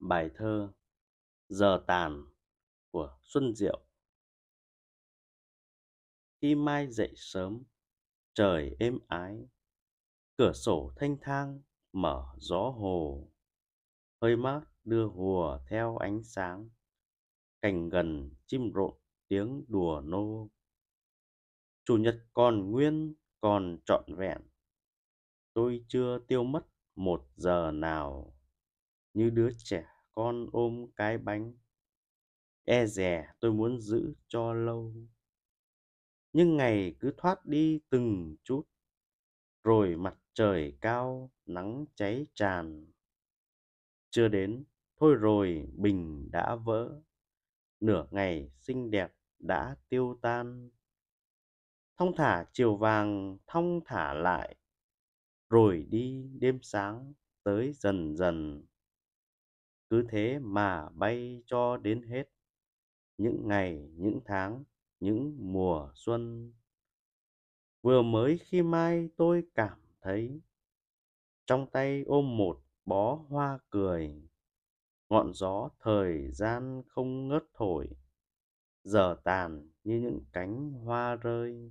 Bài thơ Giờ tàn của Xuân Diệu Khi mai dậy sớm, trời êm ái, cửa sổ thanh thang mở gió hồ, hơi mát đưa hùa theo ánh sáng, cành gần chim rộn tiếng đùa nô. Chủ nhật còn nguyên, còn trọn vẹn, tôi chưa tiêu mất một giờ nào như đứa trẻ con ôm cái bánh e dè tôi muốn giữ cho lâu nhưng ngày cứ thoát đi từng chút rồi mặt trời cao nắng cháy tràn chưa đến thôi rồi bình đã vỡ nửa ngày xinh đẹp đã tiêu tan thong thả chiều vàng thong thả lại rồi đi đêm sáng tới dần dần cứ thế mà bay cho đến hết những ngày những tháng những mùa xuân vừa mới khi mai tôi cảm thấy trong tay ôm một bó hoa cười ngọn gió thời gian không ngớt thổi giờ tàn như những cánh hoa rơi